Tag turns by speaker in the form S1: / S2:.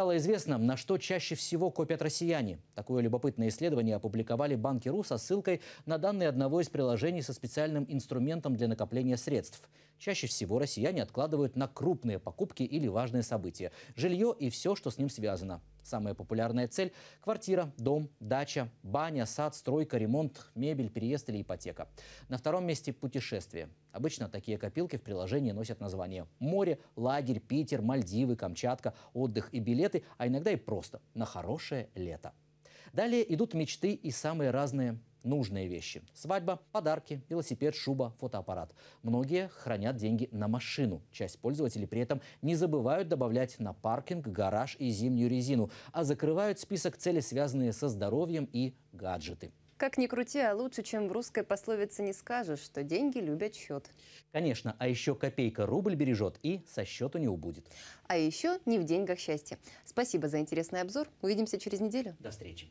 S1: Стало известно, на что чаще всего копят россияне. Такое любопытное исследование опубликовали банки Банки.ру со ссылкой на данные одного из приложений со специальным инструментом для накопления средств. Чаще всего россияне откладывают на крупные покупки или важные события. Жилье и все, что с ним связано. Самая популярная цель – квартира, дом, дача, баня, сад, стройка, ремонт, мебель, переезд или ипотека. На втором месте – путешествие. Обычно такие копилки в приложении носят название «Море», «Лагерь», «Питер», «Мальдивы», «Камчатка», «Отдых» и «Билеты», а иногда и просто «На хорошее лето». Далее идут мечты и самые разные нужные вещи. Свадьба, подарки, велосипед, шуба, фотоаппарат. Многие хранят деньги на машину. Часть пользователей при этом не забывают добавлять на паркинг, гараж и зимнюю резину, а закрывают список цели, связанные со здоровьем и гаджеты.
S2: Как ни крути, а лучше, чем в русской пословице не скажешь, что деньги любят счет. Конечно,
S3: а еще копейка рубль бережет и со счету не убудет.
S2: А еще не в деньгах счастье. Спасибо за интересный обзор. Увидимся через неделю. До
S1: встречи.